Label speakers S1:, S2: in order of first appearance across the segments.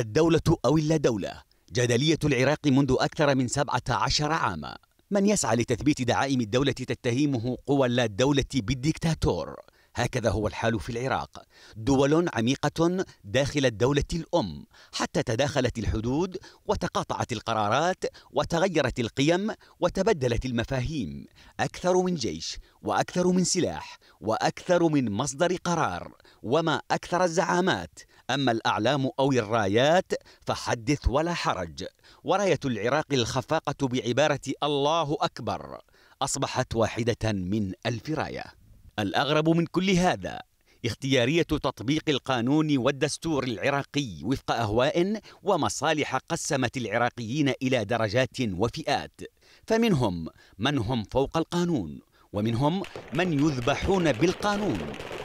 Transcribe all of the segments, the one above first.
S1: الدولة أو اللا دولة جدلية العراق منذ أكثر من 17 عاما من يسعى لتثبيت دعائم الدولة تتهمه قوى اللا دولة بالديكتاتور هكذا هو الحال في العراق دول عميقة داخل الدولة الأم حتى تداخلت الحدود وتقاطعت القرارات وتغيرت القيم وتبدلت المفاهيم أكثر من جيش وأكثر من سلاح وأكثر من مصدر قرار وما أكثر الزعامات أما الأعلام أو الرايات فحدث ولا حرج وراية العراق الخفاقة بعبارة الله أكبر أصبحت واحدة من ألف راية الأغرب من كل هذا اختيارية تطبيق القانون والدستور العراقي وفق أهواء ومصالح قسمت العراقيين إلى درجات وفئات فمنهم من هم فوق القانون ومنهم من يذبحون بالقانون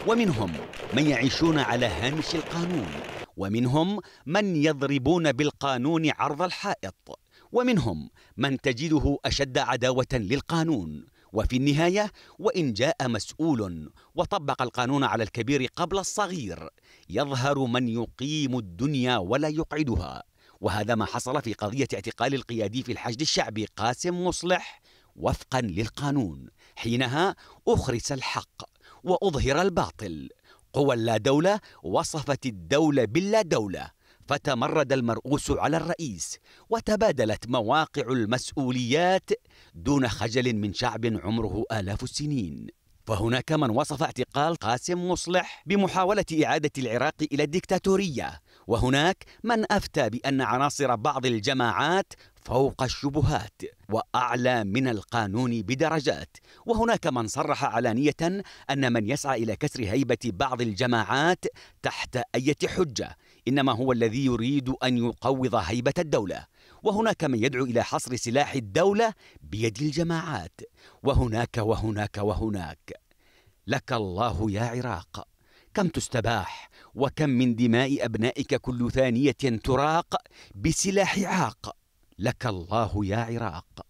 S1: ومنهم من يعيشون على هامش القانون ومنهم من يضربون بالقانون عرض الحائط ومنهم من تجده اشد عداوه للقانون وفي النهايه وان جاء مسؤول وطبق القانون على الكبير قبل الصغير يظهر من يقيم الدنيا ولا يقعدها وهذا ما حصل في قضيه اعتقال القيادي في الحشد الشعبي قاسم مصلح وفقا للقانون حينها اخرس الحق وأظهر الباطل قوى اللا دولة وصفت الدولة باللا دولة فتمرد المرؤوس على الرئيس وتبادلت مواقع المسؤوليات دون خجل من شعب عمره آلاف السنين فهناك من وصف اعتقال قاسم مصلح بمحاولة إعادة العراق إلى الدكتاتورية وهناك من أفتى بأن عناصر بعض الجماعات فوق الشبهات واعلى من القانون بدرجات وهناك من صرح علانيه ان من يسعى الى كسر هيبه بعض الجماعات تحت اي حجه انما هو الذي يريد ان يقوض هيبه الدوله وهناك من يدعو الى حصر سلاح الدوله بيد الجماعات وهناك وهناك وهناك لك الله يا عراق كم تستباح وكم من دماء ابنائك كل ثانيه تراق بسلاح عاق لك الله يا عراق